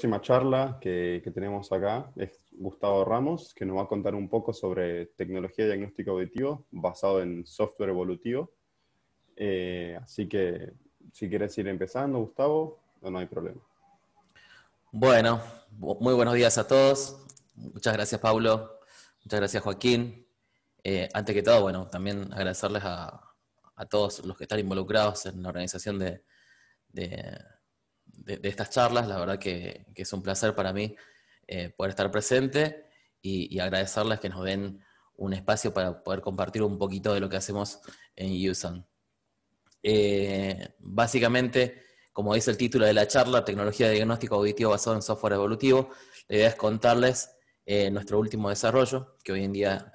próxima charla que, tenemos acá es Gustavo Ramos, que nos va a contar un poco sobre tecnología de diagnóstico auditivo basado en software evolutivo. Eh, así que si quieres ir empezando, Gustavo, no, hay problema. Bueno, muy buenos días a todos. Muchas gracias, Pablo. Muchas gracias, Joaquín. Eh, antes que todo, bueno, también agradecerles a, todos los que están involucrados en la organización de de, estas charlas. La verdad que, es un placer para mí eh, poder estar presente y, agradecerles que nos den un espacio para poder compartir un poquito de lo que hacemos en USAN. Eh, básicamente, como dice el título de la charla, tecnología de diagnóstico auditivo basado en software evolutivo, la idea es contarles eh, nuestro último desarrollo, que hoy en día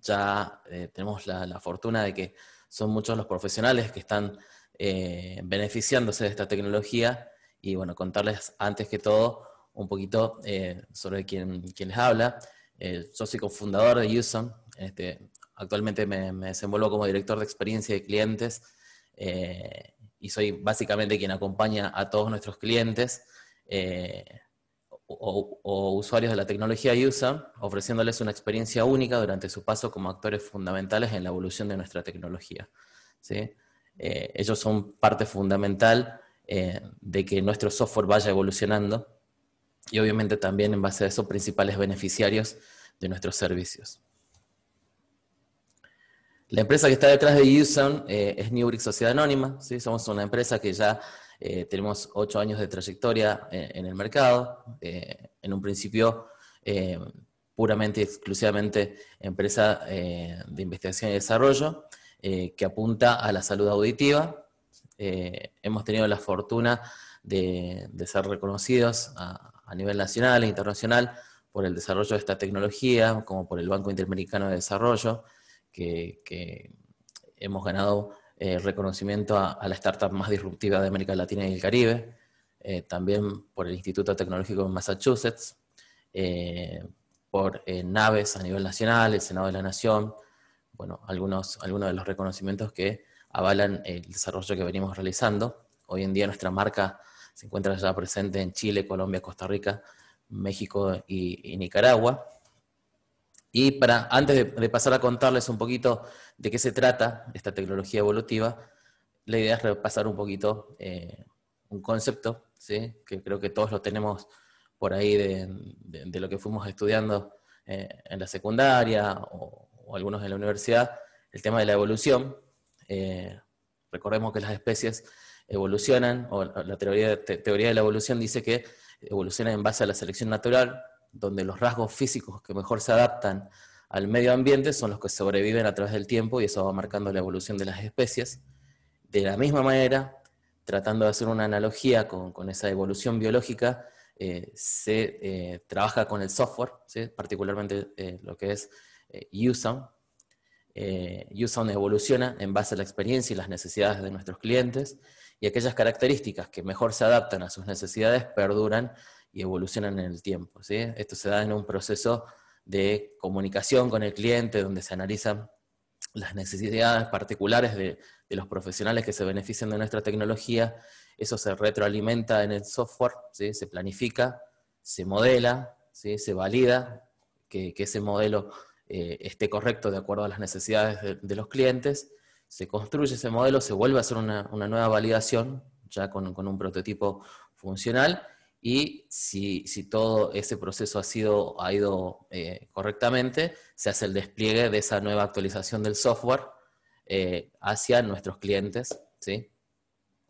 ya tenemos la, fortuna de que son muchos los profesionales que están beneficiándose de esta tecnología y bueno, contarles antes que todo un poquito eh, sobre quién, quién, les habla. Eh, yo soy cofundador de Yuson. este, actualmente me, me, desenvuelvo como director de experiencia de clientes eh, y soy básicamente quien acompaña a todos nuestros clientes o, usuarios de la tecnología USAM, ofreciéndoles una experiencia única durante su paso como actores fundamentales en la evolución de nuestra tecnología. ¿sí? ellos son parte fundamental eh, de que nuestro software vaya evolucionando y obviamente también en base a eso principales beneficiarios de nuestros servicios. La empresa que está detrás de USON eh, es Newbrick Sociedad Anónima, ¿sí? somos una empresa que ya eh, tenemos ocho años de trayectoria en, en el mercado, en un principio puramente y exclusivamente empresa de investigación y desarrollo que apunta a la salud auditiva, eh, hemos tenido la fortuna de, ser reconocidos a, nivel nacional e internacional por el desarrollo de esta tecnología, como por el Banco Interamericano de Desarrollo, que, hemos ganado eh, reconocimiento a, la startup más disruptiva de América Latina y el Caribe, eh, también por el Instituto Tecnológico de Massachusetts, por naves a nivel nacional, el Senado de la Nación, bueno, algunos, algunos de los reconocimientos que avalan el desarrollo que venimos realizando. Hoy en día nuestra marca se encuentra ya presente en Chile, Colombia, Costa Rica, México y, Nicaragua. Y para, antes de, pasar a contarles un poquito de qué se trata esta tecnología evolutiva, la idea es repasar un poquito eh, un concepto, ¿sí? que creo que todos lo tenemos por ahí de, lo que fuimos estudiando eh, en la secundaria o algunos en la universidad, el tema de la evolución, eh, recordemos que las especies evolucionan, o la teoría, teoría de la evolución dice que evolucionan en base a la selección natural, donde los rasgos físicos que mejor se adaptan al medio ambiente son los que sobreviven a través del tiempo y eso va marcando la evolución de las especies. De la misma manera, tratando de hacer una analogía con, esa evolución biológica, eh, se eh, trabaja con el software, particularmente lo que es USAM, eh, donde evoluciona en base a la experiencia y las necesidades de nuestros clientes y aquellas características que mejor se adaptan a sus necesidades perduran y evolucionan en el tiempo. ¿sí? Esto se da en un proceso de comunicación con el cliente donde se analizan las necesidades particulares de, de, los profesionales que se benefician de nuestra tecnología, eso se retroalimenta en el software, ¿sí? se planifica, se modela, ¿sí? se valida que, que ese modelo eh, esté correcto de acuerdo a las necesidades de, los clientes, se construye ese modelo, se vuelve a hacer una, nueva validación, ya con, un prototipo funcional, y si, todo ese proceso ha, ido eh, correctamente, se hace el despliegue de esa nueva actualización del software eh, hacia nuestros clientes.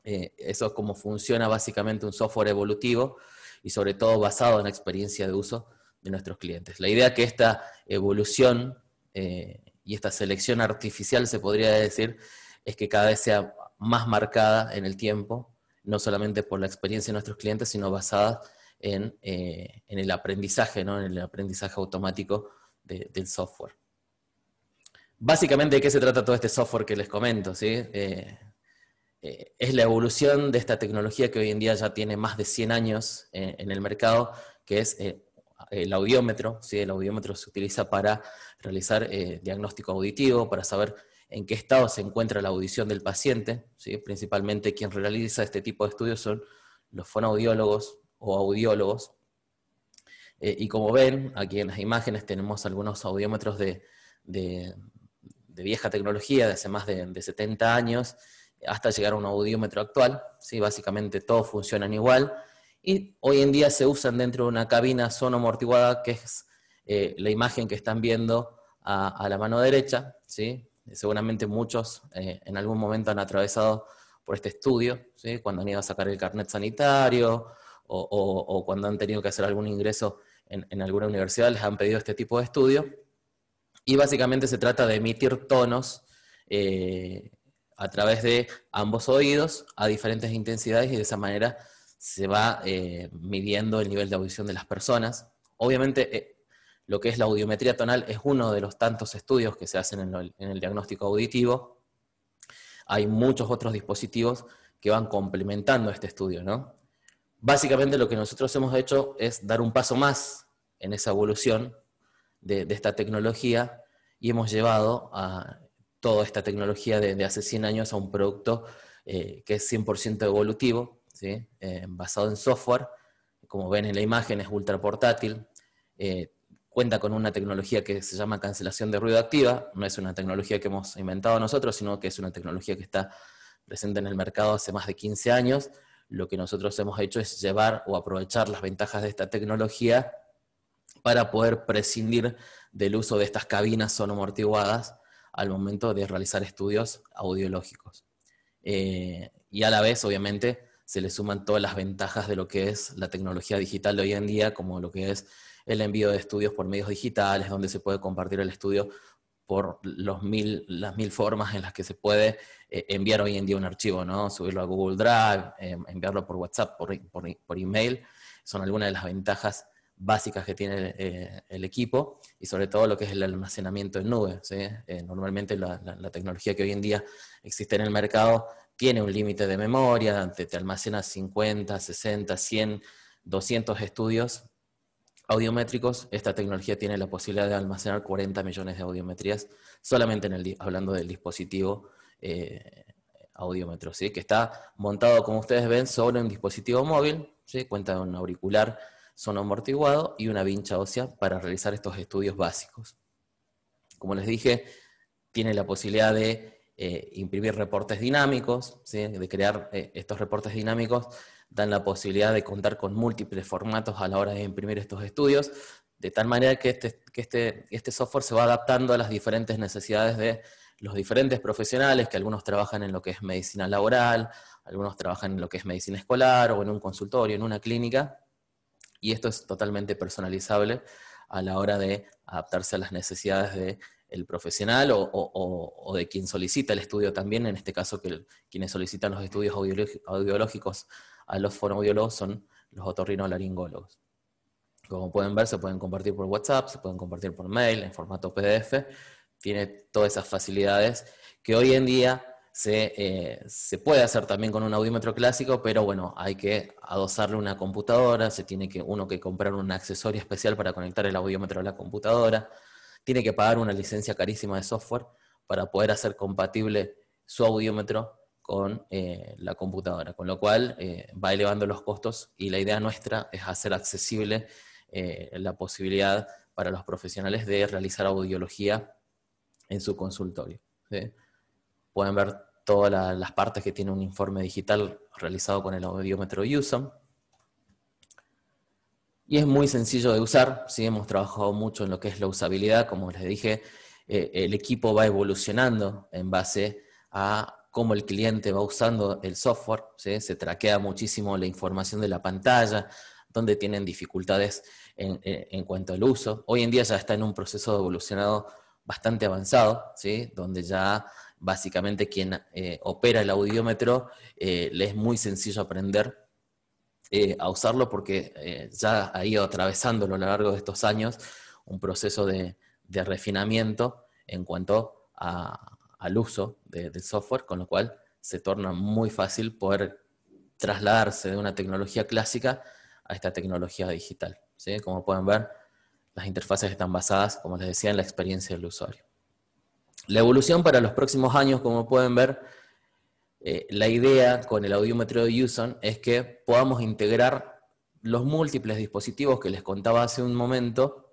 eso es como funciona básicamente un software evolutivo y sobre todo basado en la experiencia de uso de nuestros clientes. La idea que esta evolución eh, y esta selección artificial, se podría decir, es que cada vez sea más marcada en el tiempo, no solamente por la experiencia de nuestros clientes, sino basada en, eh, el aprendizaje, ¿no? en el aprendizaje automático del software. Básicamente, ¿de qué se trata todo este software que les comento? ¿sí? Eh, es la evolución de esta tecnología que hoy en día ya tiene más de 100 años en el mercado, que es el audiómetro, ¿sí? el audiómetro se utiliza para realizar eh, diagnóstico auditivo, para saber en qué estado se encuentra la audición del paciente. ¿sí? Principalmente quien realiza este tipo de estudios son los fonoaudiólogos o audiólogos. Eh, y como ven, aquí en las imágenes tenemos algunos audiómetros de, vieja tecnología, de hace más de, de, 70 años, hasta llegar a un audiómetro actual. ¿sí? Básicamente todos funcionan igual y hoy en día se usan dentro de una cabina sonomortiguada, que es eh, la imagen que están viendo a, la mano derecha. ¿sí? Seguramente muchos eh, en algún momento han atravesado por este estudio, cuando han ido a sacar el carnet sanitario o, cuando han tenido que hacer algún ingreso en, alguna universidad, les han pedido este tipo de estudio. Y básicamente se trata de emitir tonos eh, a través de ambos oídos a diferentes intensidades y de esa manera se va eh, midiendo el nivel de audición de las personas. Obviamente, eh, lo que es la audiometría tonal es uno de los tantos estudios que se hacen en, el diagnóstico auditivo. Hay muchos otros dispositivos que van complementando este estudio, Básicamente lo que nosotros hemos hecho es dar un paso más en esa evolución de, esta tecnología y hemos llevado a toda esta tecnología de, hace 100 años a un producto eh, que es 100% evolutivo, eh, basado en software. Como ven en la imagen, es ultra portátil. Eh, cuenta con una tecnología que se llama cancelación de ruido activa. No es una tecnología que hemos inventado nosotros, sino que es una tecnología que está presente en el mercado hace más de 15 años. Lo que nosotros hemos hecho es llevar o aprovechar las ventajas de esta tecnología para poder prescindir del uso de estas cabinas sonomortiguadas al momento de realizar estudios audiológicos. Eh, y a la vez, obviamente, se le suman todas las ventajas de lo que es la tecnología digital de hoy en día, como lo que es el envío de estudios por medios digitales, donde se puede compartir el estudio por los mil, las mil formas en las que se puede eh, enviar hoy en día un archivo, ¿no? Subirlo a Google Drive, eh, enviarlo por WhatsApp, por, email, son algunas de las ventajas básicas que tiene eh, el equipo y sobre todo lo que es el almacenamiento en nube. normalmente la, tecnología que hoy en día existe en el mercado tiene un límite de memoria, te, te almacena 50, 60, 100, 200 estudios audiométricos. Esta tecnología tiene la posibilidad de almacenar 40 millones de audiometrías solamente hablando del dispositivo eh, audiómetro, ¿sí? que está montado, como ustedes ven, sobre un dispositivo móvil, ¿sí? cuenta con un auricular amortiguado y una vincha ósea para realizar estos estudios básicos. Como les dije, tiene la posibilidad de eh, imprimir reportes dinámicos, de crear eh, estos reportes dinámicos, dan la posibilidad de contar con múltiples formatos a la hora de imprimir estos estudios, de tal manera que este, que este, este software se va adaptando a las diferentes necesidades de los diferentes profesionales, que algunos trabajan en lo que es medicina laboral, algunos trabajan en lo que es medicina escolar o en un consultorio, en una clínica, y esto es totalmente personalizable a la hora de adaptarse a las necesidades de el profesional o, de quien solicita el estudio también, en este caso que quienes solicitan los estudios audiológicos a los fonoaudiólogos son los otorrinolaringólogos. Como pueden ver, se pueden compartir por WhatsApp, se pueden compartir por mail, en formato PDF, tiene todas esas facilidades que hoy en día eh, se, puede hacer también con un audímetro clásico, pero bueno, hay que adosarle una computadora, se tiene que uno que comprar un accesorio especial para conectar el audiómetro a la computadora tiene que pagar una licencia carísima de software para poder hacer compatible su audiómetro con eh, la computadora, con lo cual eh, va elevando los costos y la idea nuestra es hacer accesible eh, la posibilidad para los profesionales de realizar audiología en su consultorio. Pueden ver todas las partes que tiene un informe digital realizado con el audiómetro USAM, y es muy sencillo de usar. Sí, hemos trabajado mucho en lo que es la usabilidad, como les dije, eh, el equipo va evolucionando en base a cómo el cliente va usando el software, se traquea muchísimo la información de la pantalla, donde tienen dificultades en, cuanto al uso. Hoy en día ya está en un proceso evolucionado bastante avanzado, ¿sí? donde ya básicamente quien eh, opera el audiómetro eh, le es muy sencillo aprender eh, a usarlo porque eh, ya ha ido atravesando a lo largo de estos años un proceso de, refinamiento en cuanto al uso del software, con lo cual se torna muy fácil poder trasladarse de una tecnología clásica a esta tecnología digital. ¿sí? Como pueden ver, las interfaces están basadas, como les decía, en la experiencia del usuario. La evolución para los próximos años, como pueden ver, eh, la idea con el audiómetro de Uson es que podamos integrar los múltiples dispositivos que les contaba hace un momento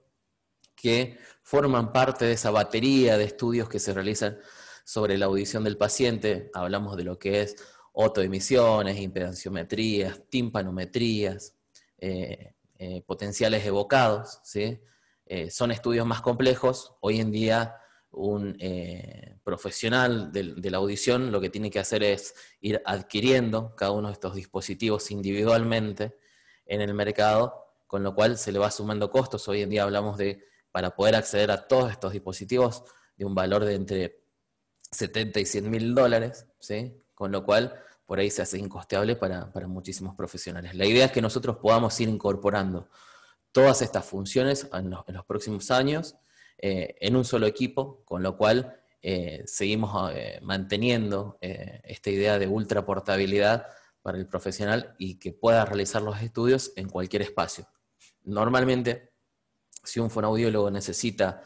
que forman parte de esa batería de estudios que se realizan sobre la audición del paciente. Hablamos de lo que es autoemisiones, impedanciometrías, timpanometrías, eh, eh, potenciales evocados. son estudios más complejos. Hoy en día un eh, profesional de, la audición lo que tiene que hacer es ir adquiriendo cada uno de estos dispositivos individualmente en el mercado, con lo cual se le va sumando costos. Hoy en día hablamos de, para poder acceder a todos estos dispositivos, de un valor de entre 70 y 100 mil dólares, ¿sí? con lo cual por ahí se hace incosteable para, muchísimos profesionales. La idea es que nosotros podamos ir incorporando todas estas funciones en los próximos años eh, en un solo equipo, con lo cual eh, seguimos eh, manteniendo esta idea de ultra portabilidad para el profesional y que pueda realizar los estudios en cualquier espacio. Normalmente, si un fonoaudiólogo necesita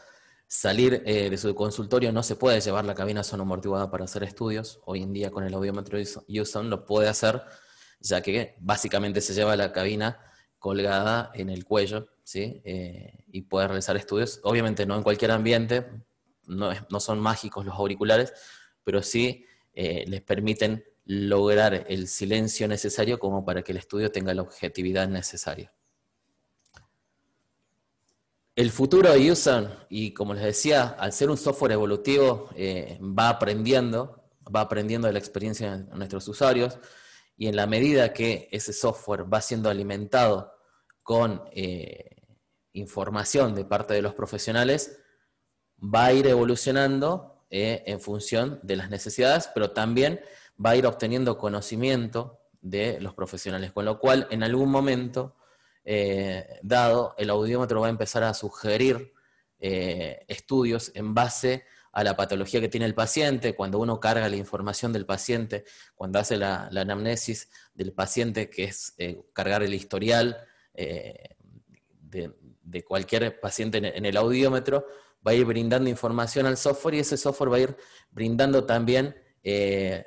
salir de su consultorio, no se puede llevar la cabina sonomortiguada para hacer estudios. Hoy en día con el audiómetro Houston lo puede hacer, ya que básicamente se lleva la cabina colgada en el cuello eh, y poder realizar estudios. Obviamente no en cualquier ambiente, no, no son mágicos los auriculares, pero sí eh, les permiten lograr el silencio necesario como para que el estudio tenga la objetividad necesaria. El futuro de Usan, y como les decía, al ser un software evolutivo, eh, va aprendiendo, va aprendiendo de la experiencia de nuestros usuarios, y en la medida que ese software va siendo alimentado con información de parte de los profesionales va a ir evolucionando eh, en función de las necesidades, pero también va a ir obteniendo conocimiento de los profesionales, con lo cual en algún momento eh, dado el audiómetro va a empezar a sugerir eh, estudios en base a la patología que tiene el paciente, cuando uno carga la información del paciente, cuando hace la anamnesis del paciente, que es cargar el historial de, de cualquier paciente en el audiómetro, va a ir brindando información al software y ese software va a ir brindando también eh,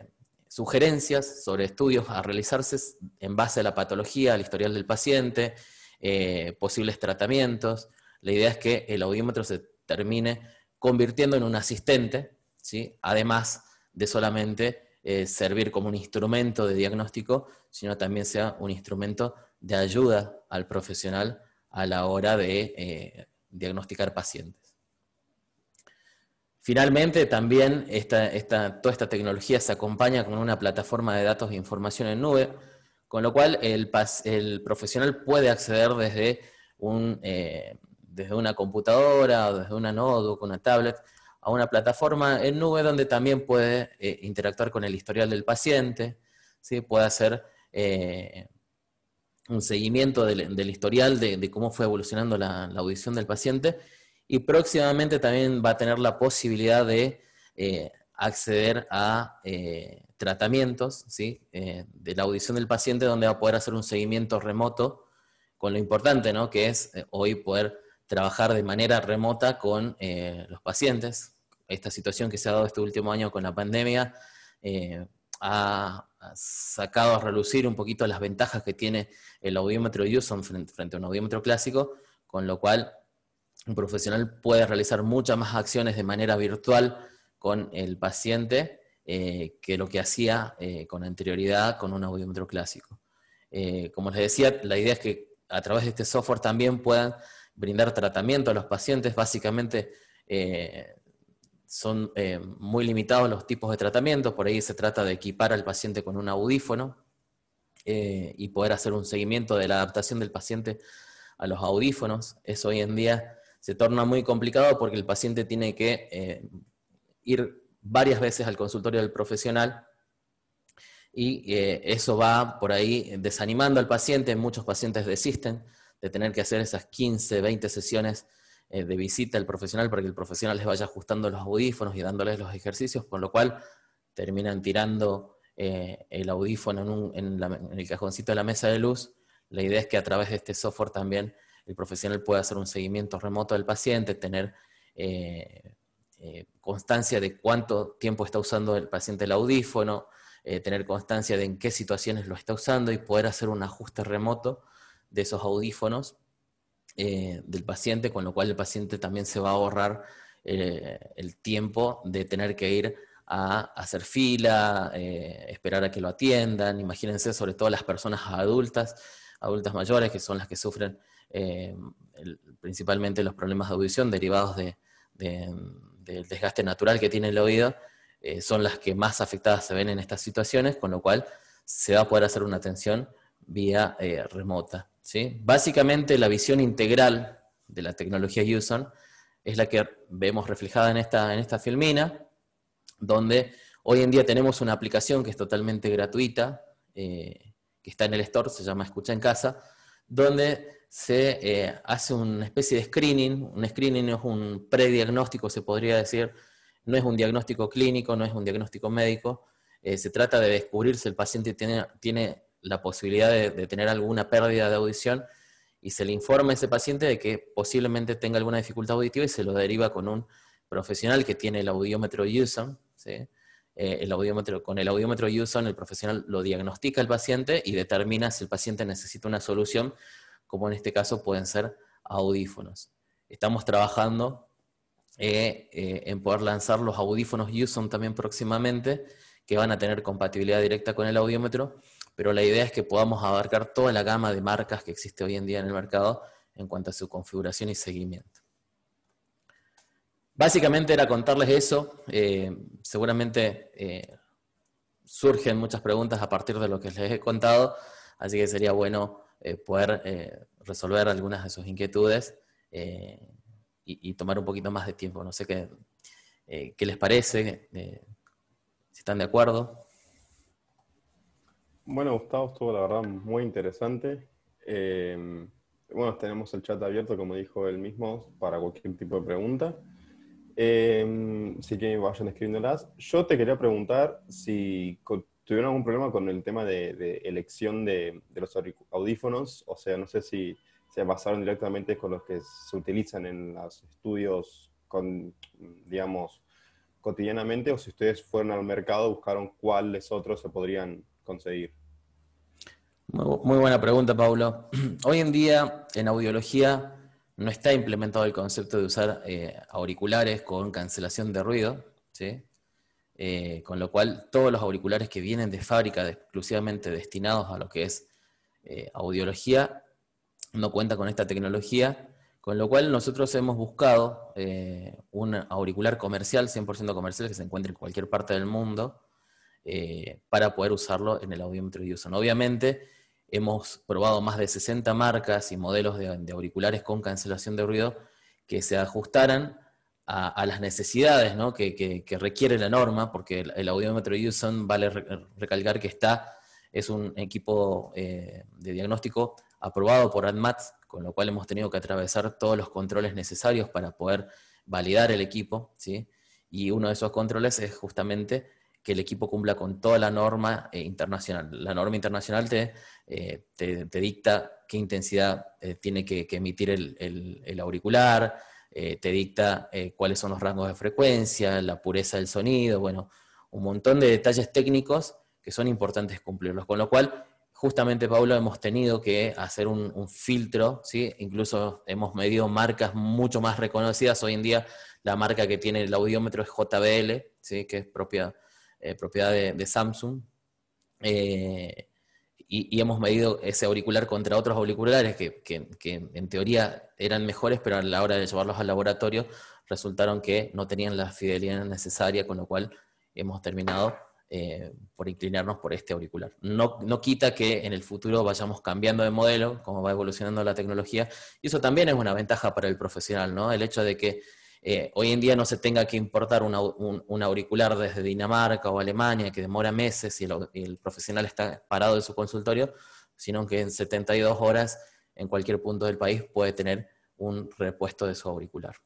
sugerencias sobre estudios a realizarse en base a la patología, al historial del paciente, eh, posibles tratamientos. La idea es que el audiómetro se termine convirtiendo en un asistente, ¿sí? además de solamente eh, servir como un instrumento de diagnóstico, sino también sea un instrumento de ayuda al profesional a la hora de eh, diagnosticar pacientes. Finalmente, también toda esta tecnología se acompaña con una plataforma de datos e información en nube, con lo cual el, el profesional puede acceder desde, un, eh, desde una computadora, o desde una con una tablet, a una plataforma en nube donde también puede eh, interactuar con el historial del paciente, puede hacer un seguimiento del, historial de, cómo fue evolucionando la, audición del paciente y próximamente también va a tener la posibilidad de eh, acceder a eh, tratamientos ¿sí? Eh, de la audición del paciente donde va a poder hacer un seguimiento remoto con lo importante que es hoy poder trabajar de manera remota con los pacientes. Esta situación que se ha dado este último año con la pandemia ha sacado a relucir un poquito las ventajas que tiene el audiómetro Yuson frente, frente a un audiómetro clásico, con lo cual un profesional puede realizar muchas más acciones de manera virtual con el paciente eh, que lo que hacía eh, con anterioridad con un audiómetro clásico. Eh, como les decía, la idea es que a través de este software también puedan brindar tratamiento a los pacientes, básicamente son eh, muy limitados los tipos de tratamientos, por ahí se trata de equipar al paciente con un audífono eh, y poder hacer un seguimiento de la adaptación del paciente a los audífonos. Eso hoy en día se torna muy complicado porque el paciente tiene que eh, ir varias veces al consultorio del profesional y eso va por ahí desanimando al paciente, muchos pacientes desisten de tener que hacer esas 15, 20 sesiones eh, de visita al profesional para que el profesional les vaya ajustando los audífonos y dándoles los ejercicios, con lo cual terminan tirando eh, el audífono en, el cajoncito de la mesa de luz. La idea es que a través de este software también el profesional pueda hacer un seguimiento remoto del paciente, tener eh, constancia de cuánto tiempo está usando el paciente el audífono, tener constancia de en qué situaciones lo está usando y poder hacer un ajuste remoto de esos audífonos eh, del paciente, con lo cual el paciente también se va a ahorrar eh, el tiempo de tener que ir a hacer fila, eh, esperar a que lo atiendan. Imagínense sobre todo las personas adultas, adultas mayores, que son las que sufren principalmente los problemas de audición derivados del desgaste natural que tiene el oído, son las que más afectadas se ven en estas situaciones, con lo cual se va a poder hacer una atención vía remota. Básicamente la visión integral de la tecnología Yuson es la que vemos reflejada en esta, en esta filmina, donde hoy en día tenemos una aplicación que es totalmente gratuita, eh, que está en el store, se llama Escucha en Casa, donde se eh, hace una especie de screening, un screening es un prediagnóstico, se podría decir, no es un diagnóstico clínico, no es un diagnóstico médico, eh, se trata de descubrir si el paciente tiene, tiene la posibilidad de, tener alguna pérdida de audición y se le informa a ese paciente de que posiblemente tenga alguna dificultad auditiva y se lo deriva con un profesional que tiene el audiómetro USON. Eh, el audiómetro, con el audiómetro USON el profesional lo diagnostica al paciente y determina si el paciente necesita una solución, como en este caso pueden ser audífonos. Estamos trabajando eh, eh, en poder lanzar los audífonos USON también próximamente, que van a tener compatibilidad directa con el audiómetro pero la idea es que podamos abarcar toda la gama de marcas que existe hoy en día en el mercado en cuanto a su configuración y seguimiento. Básicamente era contarles eso. Eh, seguramente eh, surgen muchas preguntas a partir de lo que les he contado, así que sería bueno eh, poder resolver algunas de sus inquietudes y, tomar un poquito más de tiempo. No sé qué, qué les parece, si están de acuerdo. Bueno, Gustavo, estuvo la verdad muy interesante. Eh, bueno, tenemos el chat abierto, como dijo él mismo, para cualquier tipo de pregunta. Eh, si quieren, vayan escribiéndolas. Yo te quería preguntar si tuvieron algún problema con el tema de, elección de, los audífonos. O sea, no sé si se basaron directamente con los que se utilizan en los estudios, con, digamos, cotidianamente, o si ustedes fueron al mercado, buscaron cuáles otros se podrían conseguir? Muy, buena pregunta, Pablo. Hoy en día en audiología no está implementado el concepto de usar eh, auriculares con cancelación de ruido, ¿sí? Eh, con lo cual todos los auriculares que vienen de fábrica exclusivamente destinados a lo que es eh, audiología no cuentan con esta tecnología, con lo cual nosotros hemos buscado un auricular comercial, 100% comercial, que se encuentre en cualquier parte del mundo, eh, para poder usarlo en el audiómetro Dyson. Obviamente, hemos probado más de 60 marcas y modelos de, auriculares con cancelación de ruido que se ajustaran a, las necesidades que, requiere la norma, porque el, el audiómetro vale recalcar que está, es un equipo eh, de diagnóstico aprobado por ADMAT, con lo cual hemos tenido que atravesar todos los controles necesarios para poder validar el equipo, Y uno de esos controles es justamente que el equipo cumpla con toda la norma eh, internacional. La norma internacional te, eh, te, dicta qué intensidad eh, tiene que, emitir el, auricular, te dicta cuáles son los rangos de frecuencia, la pureza del sonido, bueno, un montón de detalles técnicos que son importantes cumplirlos. Con lo cual, justamente, Pablo, hemos tenido que hacer un, filtro, ¿sí? incluso hemos medido marcas mucho más reconocidas. Hoy en día, la marca que tiene el audiómetro es JBL, ¿sí? que es propia eh, propiedad de, Samsung. Eh, y, hemos medido ese auricular contra otros auriculares que, en teoría eran mejores, pero a la hora de llevarlos al laboratorio resultaron que no tenían la fidelidad necesaria, con lo cual hemos terminado eh, por inclinarnos por este auricular. No, no quita que en el futuro vayamos cambiando de modelo, como va evolucionando la tecnología, y eso también es una ventaja para el profesional, ¿no? El hecho de que eh, hoy en día no se tenga que importar un, auricular desde Dinamarca o Alemania que demora meses y el, profesional está parado en su consultorio, sino que en 72 horas en cualquier punto del país puede tener un repuesto de su auricular.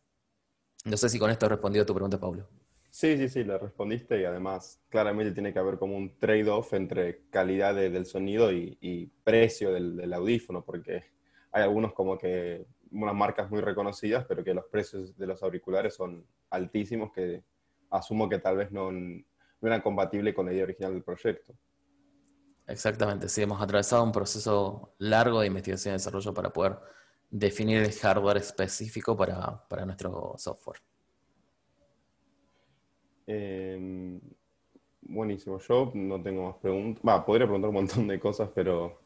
No sé si con esto he respondido a tu pregunta, Pablo. Sí, sí, sí, la respondiste y además claramente tiene que haber como un trade-off entre calidad del sonido y, precio del, audífono, porque hay algunos como que unas marcas muy reconocidas, pero que los precios de los auriculares son altísimos, que asumo que tal vez no, no eran compatibles con la idea original del proyecto. Exactamente, sí, hemos atravesado un proceso largo de investigación y desarrollo para poder definir el hardware específico para, nuestro software. Em, buenísimo, yo no tengo más preguntas. Va, podría preguntar un montón de cosas, pero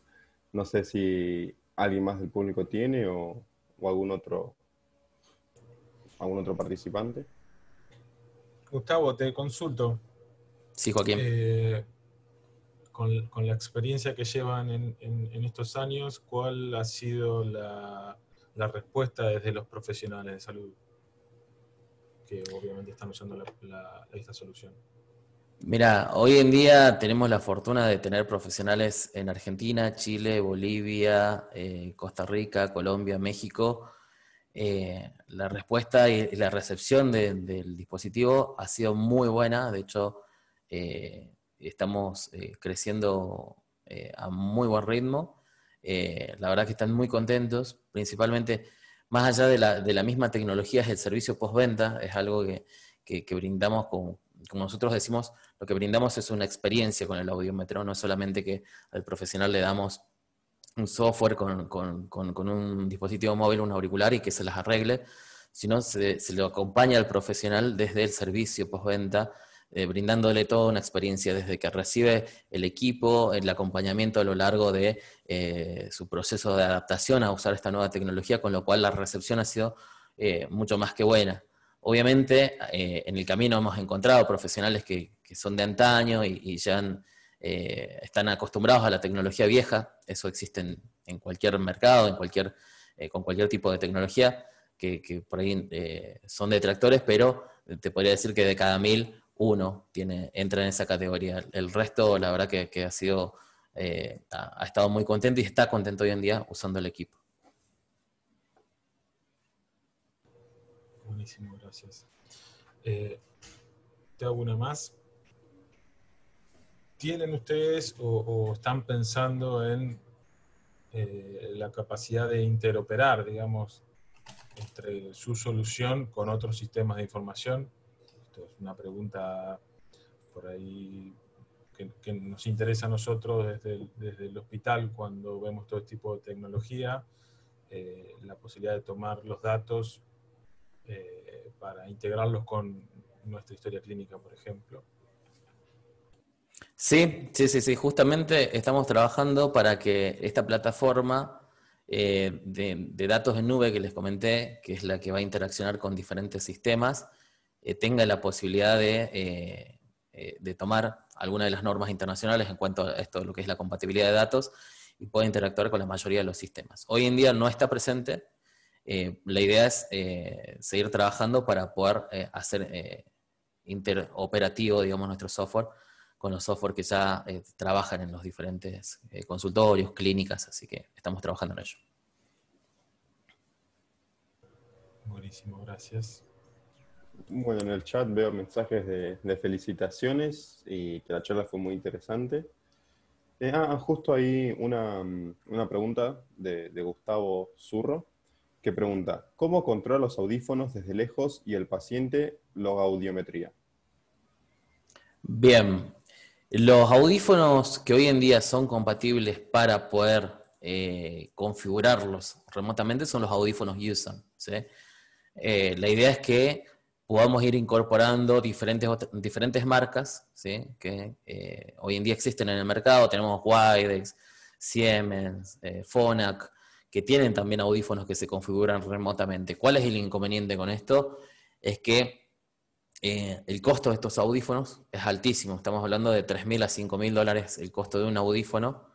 no sé si alguien más del público tiene o, algún otro algún otro participante. Gustavo, te consulto. Sí, Joaquín. Eh, con, la experiencia que llevan en, estos años, ¿cuál ha sido la, respuesta desde los profesionales de salud? Que obviamente están usando esta solución. Mira, hoy en día tenemos la fortuna de tener profesionales en Argentina, Chile, Bolivia, eh, Costa Rica, Colombia, México. Eh, la respuesta y la recepción del dispositivo ha sido muy buena. De hecho, eh, estamos creciendo a muy buen ritmo. la verdad que están muy contentos, principalmente más allá de la, misma tecnología, es el servicio postventa, es algo que, brindamos como nosotros decimos, lo que brindamos es una experiencia con el audiometro, no solamente que al profesional le damos un software con, un dispositivo móvil, un auricular y que se las arregle, sino se, se lo acompaña al profesional desde el servicio postventa, eh, brindándole toda una experiencia desde que recibe el equipo, el acompañamiento a lo largo de eh, su proceso de adaptación a usar esta nueva tecnología, con lo cual la recepción ha sido eh, mucho más que buena. Obviamente, eh, en el camino hemos encontrado profesionales que, son de antaño y, ya eh, están acostumbrados a la tecnología vieja, eso existe en, cualquier mercado, en cualquier, eh, con cualquier tipo de tecnología, que, por ahí son detractores, pero te podría decir que de cada mil, uno tiene, entra en esa categoría. El resto, la verdad que, ha sido, ha estado muy contento y está contento hoy en día usando el equipo. Buenísimo, gracias. Eh, te una más. ¿Tienen ustedes o, están pensando en eh, la capacidad de interoperar, digamos, entre su solución con otros sistemas de información? Esto es una pregunta por ahí que, nos interesa a nosotros desde el, hospital cuando vemos todo este tipo de tecnología, eh, la posibilidad de tomar los datos eh, para integrarlos con nuestra historia clínica, por ejemplo. Sí, sí, sí, sí. Justamente estamos trabajando para que esta plataforma eh, de, datos en nube que les comenté, que es la que va a interaccionar con diferentes sistemas, eh, tenga la posibilidad de, de tomar alguna de las normas internacionales en cuanto a esto, lo que es la compatibilidad de datos, y pueda interactuar con la mayoría de los sistemas. Hoy en día no está presente, eh, la idea es eh, seguir trabajando para poder eh, hacer interoperativo, digamos, nuestro software con los software que ya trabajan en los diferentes consultorios, clínicas, así que estamos trabajando en ello. Buenísimo, gracias. Bueno, en el chat veo mensajes de, felicitaciones y que la charla fue muy interesante. Ah, ah, justo ahí una, mm, pregunta de Gustavo Zurro que pregunta, ¿cómo controla los audífonos desde lejos y el paciente lo audiometría? Bien, los audífonos que hoy en día son compatibles para poder eh, configurarlos remotamente son los audífonos USAN. Eh, la idea es que podamos ir incorporando diferentes, diferentes marcas que eh, hoy en día existen en el mercado. Tenemos Widex, Siemens, Phonak que tienen también audífonos que se configuran remotamente. ¿Cuál es el inconveniente con esto? Es que eh, el costo de estos audífonos es altísimo. Estamos hablando de 3.000 a 5.000 dólares el costo de un audífono.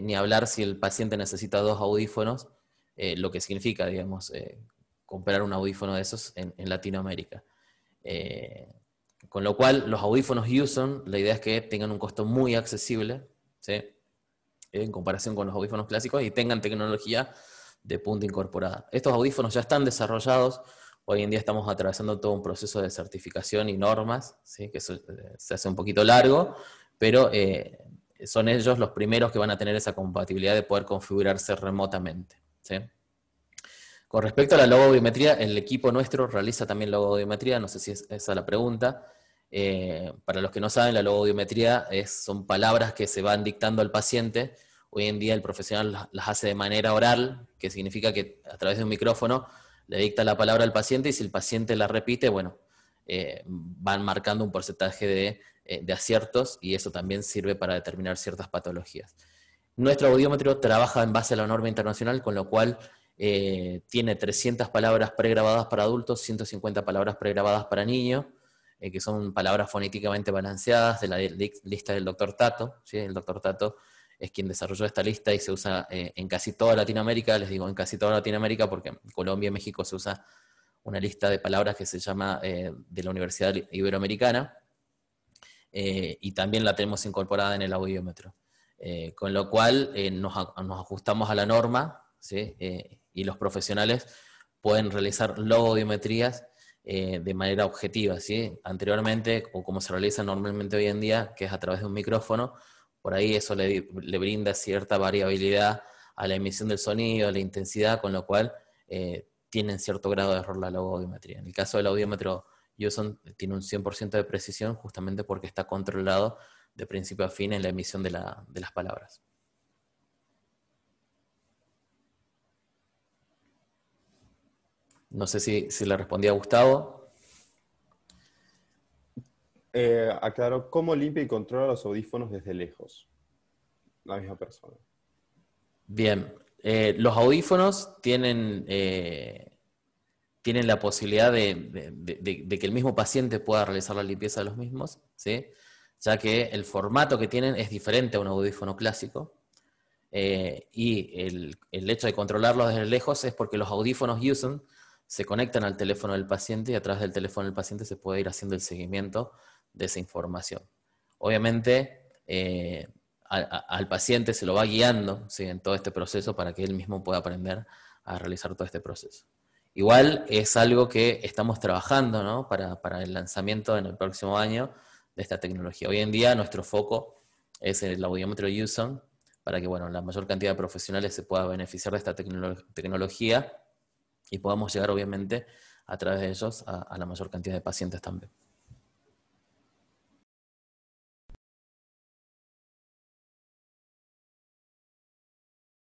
Ni hablar si el paciente necesita dos audífonos, eh, lo que significa, digamos, eh, comprar un audífono de esos en, Latinoamérica. con lo cual, los audífonos Uson, la idea es que tengan un costo muy accesible. ¿sí? en comparación con los audífonos clásicos y tengan tecnología de punta incorporada. Estos audífonos ya están desarrollados, hoy en día estamos atravesando todo un proceso de certificación y normas, que eh, se hace un poquito largo, pero eh, son ellos los primeros que van a tener esa compatibilidad de poder configurarse remotamente. Con respecto a la logobiometría, el equipo nuestro realiza también logodiometría, no sé si es esa la pregunta. Eh, para los que no saben, la logodiometría son palabras que se van dictando al paciente. Hoy en día el profesional las hace de manera oral, que significa que a través de un micrófono le dicta la palabra al paciente y si el paciente la repite, bueno, eh, van marcando un porcentaje eh, de, aciertos y eso también sirve para determinar ciertas patologías. Nuestro audiómetro trabaja en base a la norma internacional, con lo cual tiene 300 palabras pregrabadas para adultos, 150 palabras pregrabadas para niños, eh, que son palabras fonéticamente balanceadas de la lista del doctor Tato. ¿sí? El doctor Tato es quien desarrolló esta lista y se usa eh, en casi toda Latinoamérica, les digo en casi toda Latinoamérica porque en Colombia y México se usa una lista de palabras que se llama eh, de la Universidad Iberoamericana y también la tenemos incorporada en el audiómetro. con lo cual nos, ajustamos a la norma y los profesionales pueden realizar logodiometrías eh, de manera objetiva, ¿sí? Anteriormente, o como se realiza normalmente hoy en día, que es a través de un micrófono, por ahí eso le, brinda cierta variabilidad a la emisión del sonido, a la intensidad, con lo cual tiene eh, tienen cierto grado de error la audiometría. En el caso del audiómetro Yuson tiene un 100% de precisión justamente porque está controlado de principio a fin en la emisión de, la, de las palabras. No sé si, le respondí a Gustavo. Eh, aclaró cómo limpia y controla los audífonos desde lejos. La misma persona. Bien. Eh, los audífonos tienen, eh, tienen la posibilidad de, que el mismo paciente pueda realizar la limpieza de los mismos, ¿sí? ya que el formato que tienen es diferente a un audífono clásico. y el, hecho de controlarlos desde lejos es porque los audífonos usan se conectan al teléfono del paciente y a través del teléfono del paciente se puede ir haciendo el seguimiento de esa información. Obviamente, eh, al paciente se lo va guiando en todo este proceso para que él mismo pueda aprender a realizar todo este proceso. Igual es algo que estamos trabajando para, el lanzamiento en el próximo año de esta tecnología. Hoy en día nuestro foco es el audiometro Youson para que bueno, la mayor cantidad de profesionales se pueda beneficiar de esta tecnología y podamos llegar obviamente a través de ellos a, a la mayor cantidad de pacientes también.